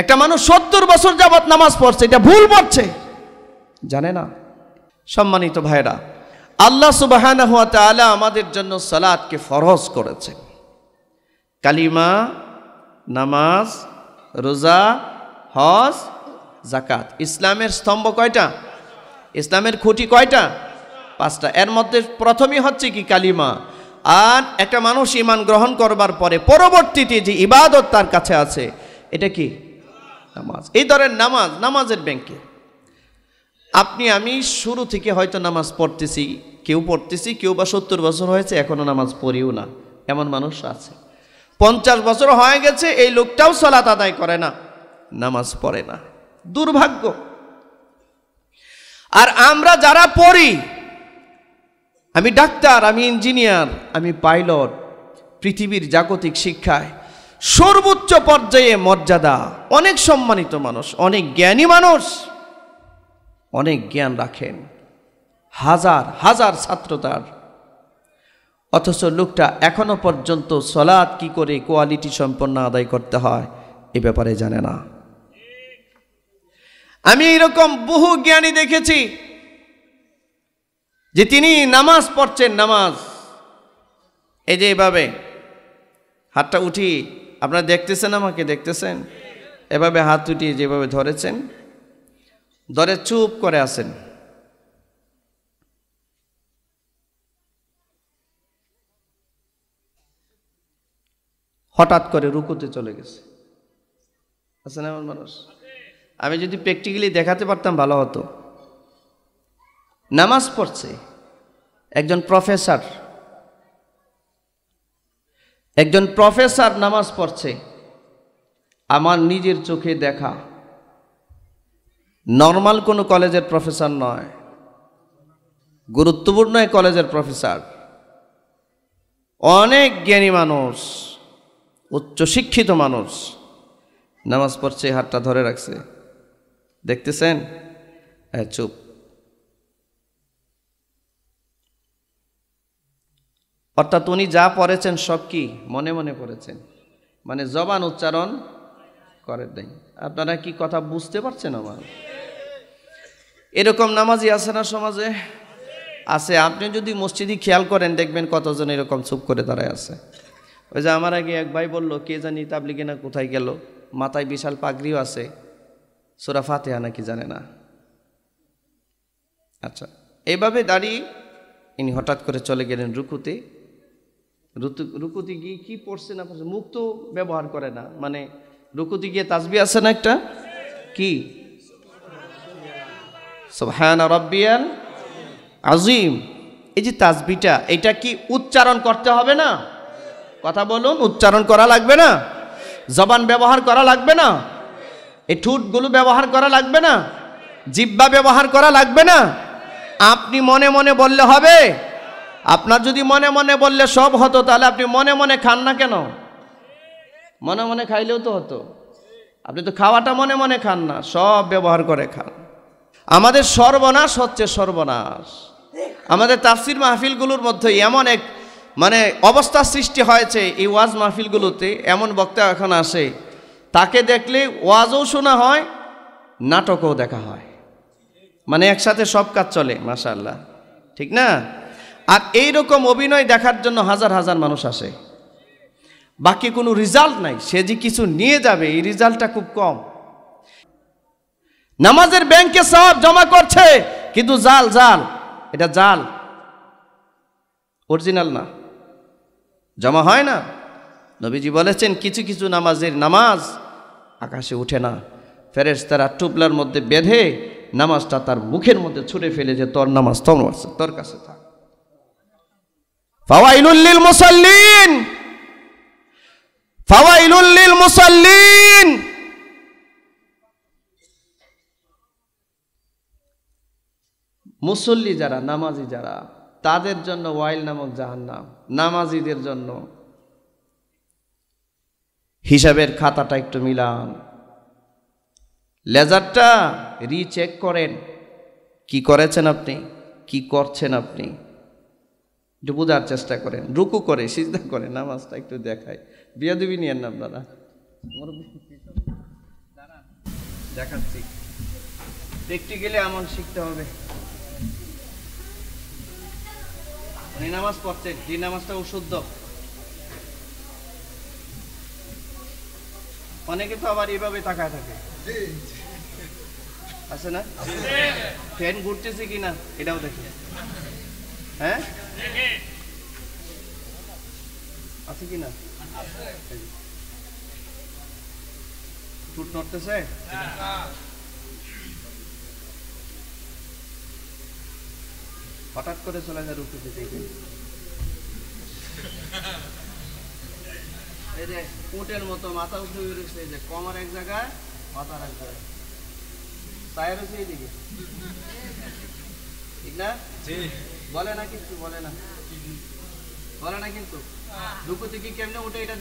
একটা মানুষ সত্তর বছর যাবৎ নামাজ পড়ছে এটা ভুল পড়ছে জানে না সম্মানিত ভাইরা আল্লাহ সুবাহানা হুয়া আলা আমাদের জন্য সালাদকে ফরজ করেছে কালিমা নামাজ রোজা হজ জাকাত ইসলামের স্তম্ভ কয়টা ইসলামের খুঁটি কয়টা পাঁচটা এর মধ্যে প্রথমই হচ্ছে কি কালিমা আর একটা মানুষ ইমান গ্রহণ করবার পরে পরবর্তীতে যে ইবাদত তার কাছে আছে এটা কি নামাজ এই ধরেন নামাজ নামাজের ব্যাংকে আপনি আমি শুরু থেকে হয়তো নামাজ পড়তেছি কেউ পড়তেছি কেউ বা সত্তর বছর হয়েছে এখনও নামাজ পড়িও না এমন মানুষ আছে পঞ্চাশ বছর হয়ে গেছে এই লোকটাও সলাত আদায় করে না নামাজ পড়ে না দুর্ভাগ্য আর আমরা যারা পড়ি আমি ডাক্তার আমি ইঞ্জিনিয়ার আমি পাইলট পৃথিবীর জাগতিক শিক্ষায় সর্বোচ্চ পর্যায়ে মর্যাদা অনেক সম্মানিত মানুষ অনেক জ্ঞানী মানুষ অনেক জ্ঞান রাখেন হাজার হাজার ছাত্র তার অথচ লোকটা এখনো পর্যন্ত সলাদ কি করে কোয়ালিটি সম্পন্ন আদায় করতে হয় এ ব্যাপারে জানে না আমি এরকম বহু জ্ঞানী দেখেছি যে তিনি নামাজ পড়ছেন নামাজ এই যে এভাবে হাতটা উঠি আপনারা দেখতেছেন আমাকে দেখতেছেন এভাবে হাত উঠিয়ে যেভাবে ধরেছেন ধরে চুপ করে আছেন হঠাৎ করে রুকুতে চলে গেছে আছেন এমন মানুষ আমি যদি প্র্যাকটিক্যালি দেখাতে পারতাম ভালো হতো নামাজ পড়ছে একজন প্রফেসর একজন প্রফেসর নামাজ পড়ছে আমার নিজের চোখে দেখা নর্মাল কোনো কলেজের প্রফেসর নয় গুরুত্বপূর্ণ এই কলেজের প্রফেসর অনেক জ্ঞানী মানুষ উচ্চশিক্ষিত মানুষ নামাজ পড়ছে হাতটা ধরে রাখছে দেখতেছেন চুপ অর্থাৎ উনি যা পড়েছেন সব কি মনে মনে পড়েছেন মানে জবান উচ্চারণ করে দেন আপনারা কি কথা বুঝতে পারছেন আমার এরকম নামাজি আছে না সমাজে আছে আপনি যদি মসজিদই খেয়াল করেন দেখবেন কতজন এরকম চুপ করে দাঁড়ায় আছে ওই যে আমার আগে এক ভাই বললো কে জানি তাবলিগে না কোথায় গেল মাথায় বিশাল পাগড়িও আছে সোরা ফাতেহা নাকি জানে না আচ্ছা এইভাবে দাঁড়িয়ে ইনি হঠাৎ করে চলে গেলেন রুকুতে রুকুতি গিয়ে কী পড়ছে না পড়ছে মুখ তো ব্যবহার করে না মানে রুকুতি গিয়ে তাজবি আছে না একটা কি সোহান রব্বিয়াল আজিম এই যে তাজবিটা এটা কি উচ্চারণ করতে হবে না কথা বলুন উচ্চারণ করা লাগবে না জবান ব্যবহার করা লাগবে না এই ঠুটগুলো ব্যবহার করা লাগবে না জিব্বা ব্যবহার করা লাগবে না আপনি মনে মনে বললে হবে আপনার যদি মনে মনে বললে সব হতো তাহলে আপনি মনে মনে খান না কেন মনে মনে খাইলেও তো হতো আপনি তো খাওয়াটা মনে মনে খান না সব ব্যবহার করে খান আমাদের সর্বনাশ হচ্ছে সর্বনাশ আমাদের তাফসির মাহফিলগুলোর মধ্যে এমন এক মানে অবস্থা সৃষ্টি হয়েছে এই ওয়াজ মাহফিলগুলোতে এমন বক্তা এখন আসে তাকে দেখলে ওয়াজও শোনা হয় নাটকও দেখা হয় মানে একসাথে সব কাজ চলে মাসাল্লাহ ঠিক না আর এই রকম অভিনয় দেখার জন্য হাজার হাজার মানুষ আসে বাকি কোনো রেজাল্ট নাই সে যে কিছু নিয়ে যাবে এই রেজাল্টটা খুব কম নামাজের ব্যাংকে সব জমা করছে কিন্তু জাল জাল এটা জাল অরিজিনাল না জমা হয় না নবীজি বলেছেন কিছু কিছু নামাজের নামাজ আকাশে ওঠে না ফেরেস তারা টুপলার মধ্যে বেঁধে নামাজটা তার মুখের মধ্যে ছুঁড়ে ফেলে যে তোর নামাজ তোর তোর কাছে থাক ফাওয়াইলুল্লিল মুসাল্লিন ফাওয়াইলুল্লিল মুসাল্লিন মুসল্লি যারা নামাজি যারা তাদের জন্য ওয়াইল নামক জাহান্নাম নামাজিদের জন্য হিসাবের খাতাটা একটু মিলান লেজারটা রিচেক করেন কি করেছেন আপনি কি করছেন আপনি একটু বোঝার চেষ্টা করেন রুকু করে সিজদা করে নামাজটা একটু দেখায় বিয়া দেবী নিয়েন না আপনারা দেখতে গেলে আমল শিখতে হবে উনি মানে নামাজ পড়তেন যে নামাজটা অশুদ্ধ অনেকে তো আবার এভাবে তাকায় থাকে আছে না ফ্যান ঘুরতেছে কিনা এটাও দেখি হ্যাঁ আছে নড়তেছে হঠাৎ করে চলে যায় রুটি দিতে এই যে উটের মতো মাথা উঠে রয়েছে এই যে কমার এক জায়গায় মাথার এক জায়গায় তাই হচ্ছে এইদিকে ঠিক না বলে না বলে না বলে না কিন্তু থেকে কেমনে উঠে এটা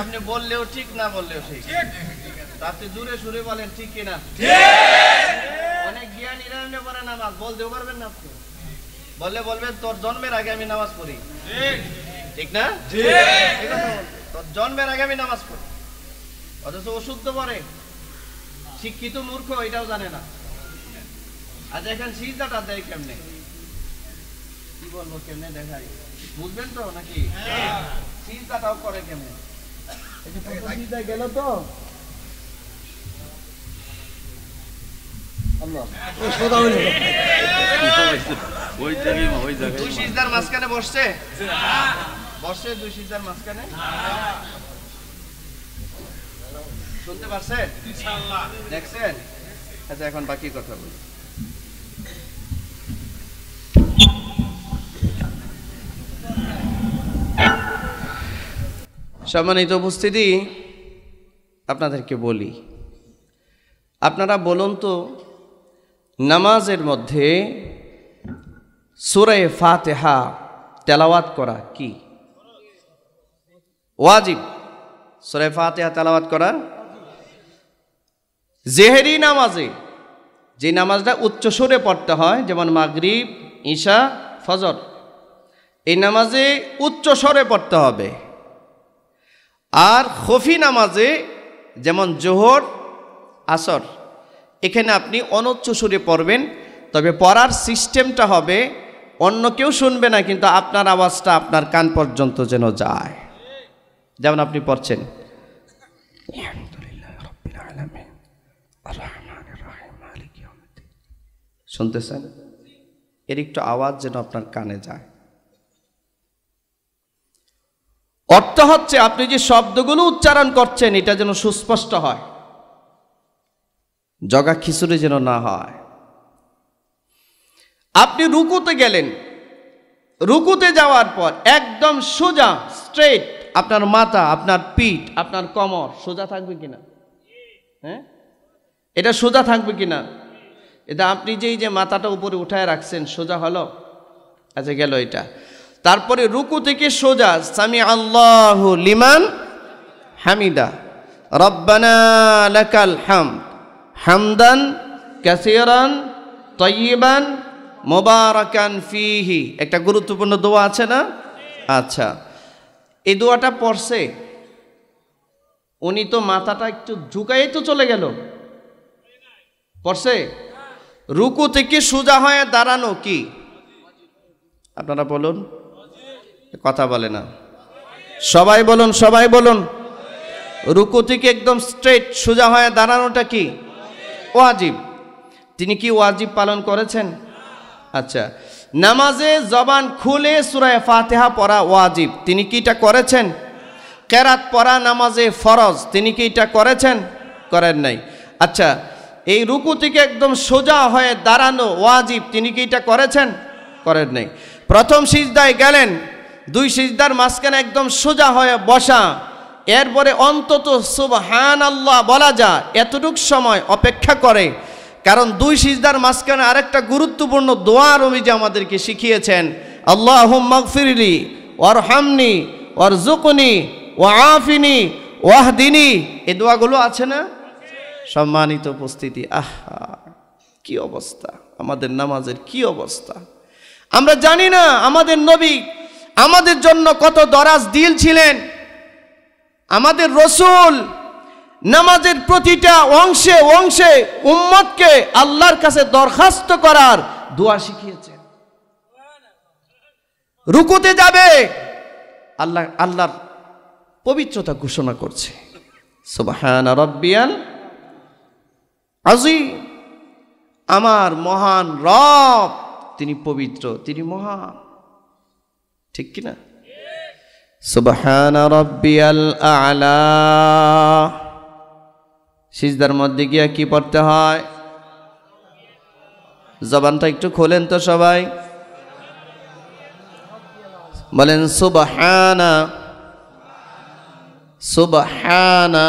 আপনি বললেও ঠিক না বললেও ঠিক আপনি দূরে সুরে বলেন ঠিক কিনা অনেক জ্ঞানী রান্না পারে আমার বলতেও পারবেন না আপনি বললে বলবেন তোর জন্মের আগে আমি নামাজ পড়ি ঠিক ঠিক না জন্মের আগামী নামাজ পড়ে অথচ অশুদ্ধ পরে শিক্ষিত মূর্খ এটাও জানে না আজ আচ্ছা, এখন সিজদাটা দেয় কেমনে কি বলবো কেমনে দেখাই বুঝবেন তো নাকি সিজদাটাও করে কেমনে গেল তো ওই মাঝখানে বসছে বর্ষে দুই সিজার মাঝখানে শুনতে পারছেন দেখছেন আচ্ছা এখন বাকি কথা বলি সম্মানিত উপস্থিতি আপনাদেরকে বলি আপনারা বলুন তো নামাজের মধ্যে সুরে ফাতেহা তেলাওয়াত করা কি ওয়াজিব সোরে ফাতেহা তালাবাত করা জেহেরি নামাজে যে নামাজটা উচ্চ সুরে পড়তে হয় যেমন মাগরিব ঈশা ফজর এই নামাজে উচ্চ স্বরে পড়তে হবে আর খফি নামাজে যেমন জোহর আসর এখানে আপনি অনুচ্চ সুরে পড়বেন তবে পড়ার সিস্টেমটা হবে অন্য কেউ শুনবে না কিন্তু আপনার আওয়াজটা আপনার কান পর্যন্ত যেন যায় যেমন আপনি পড়ছেন শুনতেছেন এর একটু আওয়াজ যেন আপনার কানে যায় অর্থ হচ্ছে আপনি যে শব্দগুলো উচ্চারণ করছেন এটা যেন সুস্পষ্ট হয় জগা খিচুড়ি যেন না হয় আপনি রুকুতে গেলেন রুকুতে যাওয়ার পর একদম সোজা স্ট্রেট আপনার মাথা আপনার পিঠ আপনার কমর সোজা থাকবে কিনা হ্যাঁ এটা সোজা থাকবে কিনা এটা আপনি যেই যে মাথাটা উপরে উঠায় রাখছেন সোজা হলো আচ্ছা গেল এটা তারপরে রুকু থেকে সোজা সামি আল্লাহ লিমান হামিদা রব্বানা লাকাল হাম হামদান কাসিরান তৈবান মোবারকান ফিহি একটা গুরুত্বপূর্ণ দোয়া আছে না আচ্ছা এ দোয়াটা পড়ছে উনি তো মাথাটা একটু ঝুঁকাই তো চলে গেল পড়ছে রুকু থেকে সোজা হয়ে দাঁড়ানো কি আপনারা বলুন কথা বলে না সবাই বলুন সবাই বলুন রুকু থেকে একদম স্ট্রেট সোজা হয়ে দাঁড়ানোটা কি ওয়াজিব তিনি কি ওয়াজিব পালন করেছেন আচ্ছা নামাজে জবান খুলে সুরায় ফাতেহা পড়া ওয়াজিব তিনি কি এটা করেছেন কেরাত পড়া নামাজে ফরজ তিনি কি এটা করেছেন করেন নাই আচ্ছা এই রুকু থেকে একদম সোজা হয়ে দাঁড়ানো ওয়াজিব তিনি কি এটা করেছেন করেন নাই প্রথম সিজদায় গেলেন দুই সিজদার মাঝখানে একদম সোজা হয়ে বসা এরপরে অন্তত সুবহান আল্লাহ বলা যা এতটুক সময় অপেক্ষা করে কারণ দুই সিজদার মাঝখানে আরেকটা গুরুত্বপূর্ণ দোয়া রমিজি আমাদেরকে শিখিয়েছেন আল্লাহ ওর হামনি মগফিরলি ও ওয়ারজুকনি ওয়াফিনি ওয়াহদিনী এ দোয়াগুলো আছে না সম্মানিত উপস্থিতি আহা কি অবস্থা আমাদের নামাজের কি অবস্থা আমরা জানি না আমাদের নবী আমাদের জন্য কত দরাজ দিল ছিলেন আমাদের রসুল নামাজের প্রতিটা অংশে অংশে উম্মতকে আল্লাহর কাছে দরখাস্ত করার দোয়া শিখিয়েছে রুকুতে যাবে আল্লাহ আল্লাহর পবিত্রতা ঘোষণা করছে আজি আমার মহান রব তিনি পবিত্র তিনি মহান ঠিক কিনা সুবাহান রব্বিয়াল আলা সিজদার মধ্যে গিয়া কি পড়তে হয় জবানটা একটু খোলেন তো সবাই বলেন সুবাহানা সুবাহানা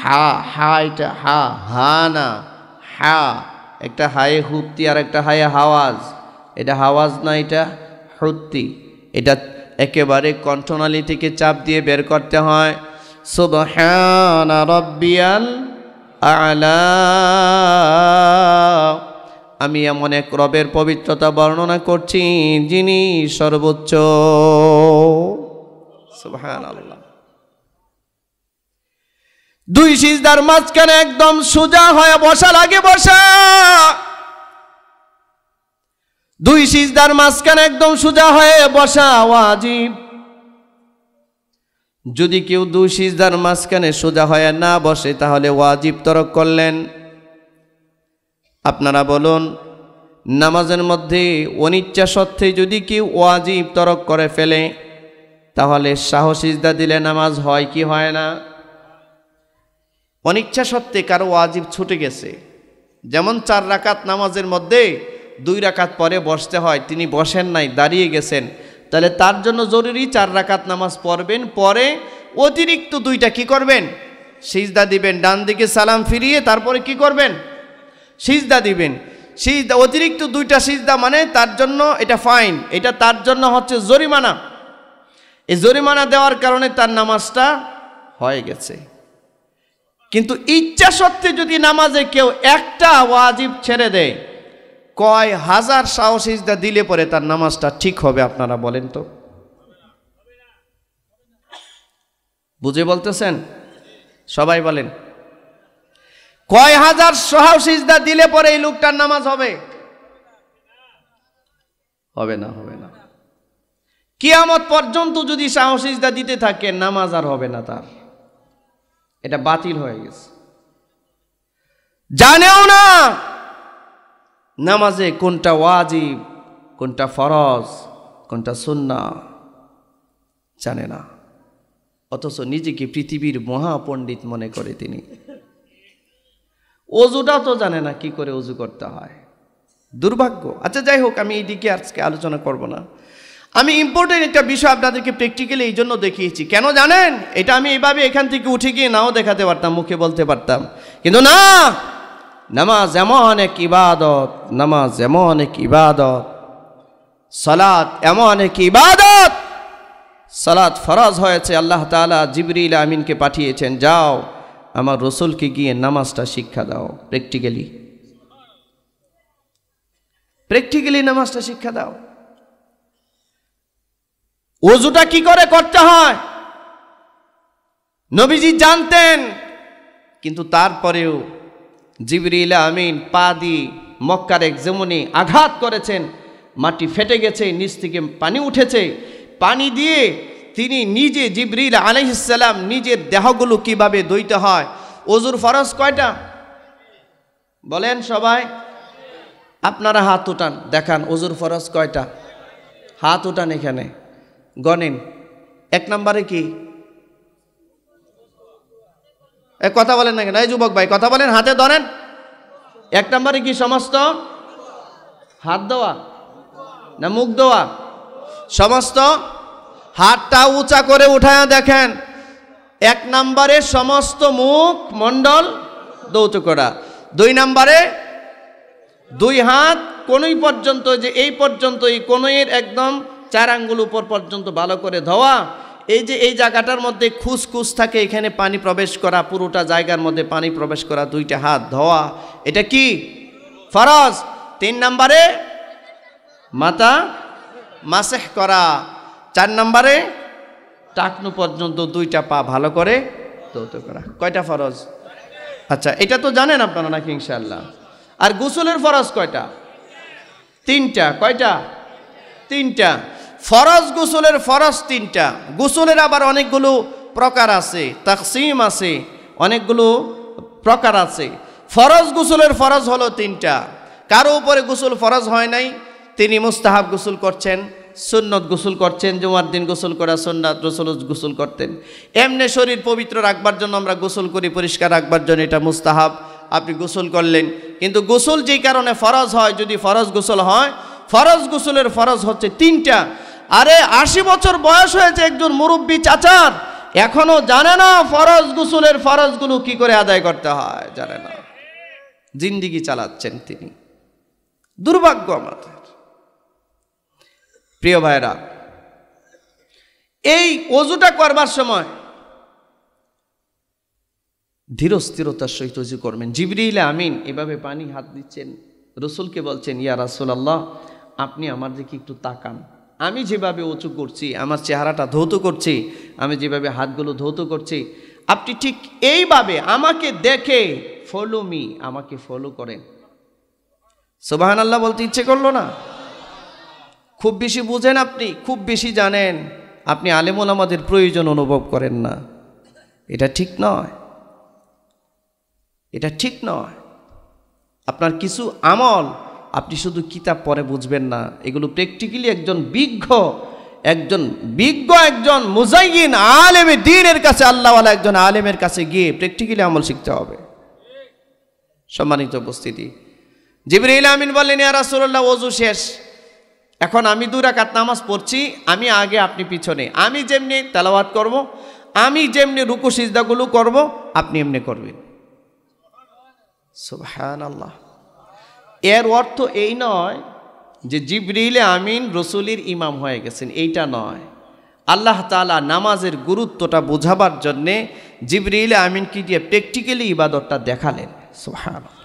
হা হা এটা হা হানা হা একটা হায়ে হুত্তি আর একটা হায়ে হাওয়াজ এটা হাওয়াজ না এটা হুত্তি এটা একেবারে কণ্ঠনালী থেকে চাপ দিয়ে বের করতে হয় সুবহান রব্বিয়াল আলা আমি এমন এক রবের পবিত্রতা বর্ণনা করছি যিনি সর্বোচ্চ সুবহান আল্লাহ দুই সিজদার মাঝখানে একদম সোজা হয়ে বসা লাগে বসা দুই সিজদার মাঝখানে একদম সোজা হয়ে বসা ওয়াজিব যদি কেউ দুই সিজদার মাঝখানে সোজা হয়ে না বসে তাহলে ওয়াজিব তরক করলেন আপনারা বলুন নামাজের মধ্যে অনিচ্ছা সত্ত্বে যদি কেউ ওয়াজিব তরক করে ফেলে তাহলে সাহসিজদা দিলে নামাজ হয় কি হয় না অনিচ্ছা সত্ত্বে কারো ওয়াজিব ছুটে গেছে যেমন চার রাকাত নামাজের মধ্যে দুই রাকাত পরে বসতে হয় তিনি বসেন নাই দাঁড়িয়ে গেছেন তাহলে তার জন্য জরুরি চার রাকাত নামাজ পড়বেন পরে অতিরিক্ত দুইটা কি করবেন সিজদা দিবেন ডান দিকে সালাম ফিরিয়ে তারপরে কি করবেন সিজদা দিবেন সিজদা অতিরিক্ত দুইটা সিজদা মানে তার জন্য এটা ফাইন এটা তার জন্য হচ্ছে জরিমানা এই জরিমানা দেওয়ার কারণে তার নামাজটা হয়ে গেছে কিন্তু ইচ্ছা সত্ত্বে যদি নামাজে কেউ একটা ওয়াজিব ছেড়ে দেয় কয় হাজার সাহসিজদা দিলে পরে তার নামাজটা ঠিক হবে আপনারা বলেন তো বুঝে বলতেছেন সবাই বলেন কয় হাজার সাহসিজদা দিলে পরে এই লোকটার নামাজ হবে হবে না হবে না কিয়ামত পর্যন্ত যদি সাহসিজদা দিতে থাকে নামাজ আর হবে না তার এটা বাতিল হয়ে গেছে জানেও না নামাজে কোনটা ওয়াজিব কোনটা ফরজ কোনটা সুন্না জানে না অথচ নিজেকে পৃথিবীর মহাপণ্ডিত মনে করে তিনি অজুটা তো জানে না কি করে অজু করতে হয় দুর্ভাগ্য আচ্ছা যাই হোক আমি এই দিকে আজকে আলোচনা করব না আমি ইম্পর্টেন্ট একটা বিষয় আপনাদেরকে প্র্যাকটিক্যালি এই জন্য দেখিয়েছি কেন জানেন এটা আমি এইভাবে এখান থেকে উঠে গিয়ে নাও দেখাতে পারতাম মুখে বলতে পারতাম কিন্তু না নামাজ এমন এক ইবাদত নামাজ এমন এক ইবাদত সালাত এমন এক ইবাদত সালাত ফরাজ হয়েছে আল্লাহ তালা জিবরিল আমিনকে পাঠিয়েছেন যাও আমার রসুলকে গিয়ে নামাজটা শিক্ষা দাও প্র্যাকটিক্যালি প্র্যাকটিক্যালি নামাজটা শিক্ষা দাও অজুটা কি করে করতে হয় নবীজি জানতেন কিন্তু তারপরেও জিবরিল আমিন পা দি মক্কার এক যেমনি আঘাত করেছেন মাটি ফেটে গেছে নিচ থেকে পানি উঠেছে পানি দিয়ে তিনি নিজে জিবরিল আলহিসাল্লাম নিজের দেহগুলো কিভাবে দইতে হয় অজুর ফরজ কয়টা বলেন সবাই আপনারা হাত উঠান দেখান অজুর ফরজ কয়টা হাত উঠান এখানে গনেন এক নম্বরে কি কথা বলেন না কেন এই যুবক ভাই কথা বলেন হাতে ধরেন এক নম্বরে কি সমস্ত হাত দেওয়া না মুখ দেওয়া সমস্ত হাতটা উঁচা করে উঠায় দেখেন এক নম্বরে সমস্ত মুখ মণ্ডল দৌত করা দুই নম্বরে দুই হাত কোনোই পর্যন্ত যে এই পর্যন্তই কোনোইয়ের একদম চার আঙ্গুল উপর পর্যন্ত ভালো করে ধোয়া এই যে এই জায়গাটার মধ্যে খুস খুস থাকে এখানে পানি প্রবেশ করা পুরোটা জায়গার মধ্যে পানি প্রবেশ করা দুইটা হাত ধোয়া এটা কি ফরজ তিন নম্বরে মাথা মাসেহ করা চার নম্বরে টাকনু পর্যন্ত দুইটা পা ভালো করে দৌত করা কয়টা ফরজ আচ্ছা এটা তো জানেন আপনারা নাকি ইনশাল্লাহ আর গোসলের ফরজ কয়টা তিনটা কয়টা তিনটা ফরজ গোসলের ফরজ তিনটা গোসলের আবার অনেকগুলো প্রকার আছে তাকসিম আছে অনেকগুলো প্রকার আছে ফরজ গোসলের ফরজ হলো তিনটা কারো উপরে গোসল ফরজ হয় নাই তিনি মুস্তাহাব গোসল করছেন সুন্নত গোসল করছেন জুমার দিন গোসল করা সুন্নত রসল গোসল করতেন এমনি শরীর পবিত্র রাখবার জন্য আমরা গোসল করি পরিষ্কার রাখবার জন্য এটা মুস্তাহাব আপনি গোসল করলেন কিন্তু গোসল যেই কারণে ফরজ হয় যদি ফরজ গোসল হয় ফরজ গোসলের ফরজ হচ্ছে তিনটা আরে আশি বছর বয়স হয়েছে একজন মুরব্বী চাচার এখনো জানে না ফরজ গুসুলের ফরজগুলো কি করে আদায় করতে হয় জানে না জিন্দিগি চালাচ্ছেন তিনি দুর্ভাগ্য আমাদের প্রিয় ভাইরা এই অজুটা করবার সময় ধীরস্থিরতার সহিত অজু করবেন জিবরিলে আমিন এভাবে পানি হাত দিচ্ছেন রসুলকে বলছেন ইয়া রাসুল আল্লাহ আপনি আমার দিকে একটু তাকান আমি যেভাবে উঁচু করছি আমার চেহারাটা ধৌত করছি আমি যেভাবে হাতগুলো ধৌত করছি আপনি ঠিক এইভাবে আমাকে দেখে ফলো মি আমাকে ফলো করেন সোবাহান আল্লাহ বলতে ইচ্ছে করলো না খুব বেশি বুঝেন আপনি খুব বেশি জানেন আপনি আলেমুল আমাদের প্রয়োজন অনুভব করেন না এটা ঠিক নয় এটা ঠিক নয় আপনার কিছু আমল আপনি শুধু কিতাব পরে বুঝবেন না এগুলো প্র্যাকটিক্যালি একজন বিজ্ঞ একজন বিজ্ঞ একজন মুজাইন আলেমে দিনের কাছে আল্লাহওয়ালা একজন আলেমের কাছে গিয়ে প্র্যাকটিক্যালি আমল শিখতে হবে সম্মানিত উপস্থিতি জিবরিল আমিন বললেন ইয়া রাসূলুল্লাহ শেষ এখন আমি দু রাকাত নামাজ পড়ছি আমি আগে আপনি পিছনে আমি যেমনি তেলাওয়াত করব আমি যেমনি রুকু সিজদাগুলো করব আপনি এমনি করবেন আল্লাহ এর অর্থ এই নয় যে জিবরিলে আমিন রসুলির ইমাম হয়ে গেছেন এইটা নয় আল্লাহ তালা নামাজের গুরুত্বটা বোঝাবার জন্যে জিবরিল আমিনকে দিয়ে প্র্যাকটিক্যালি ইবাদতটা দেখালেন সোহান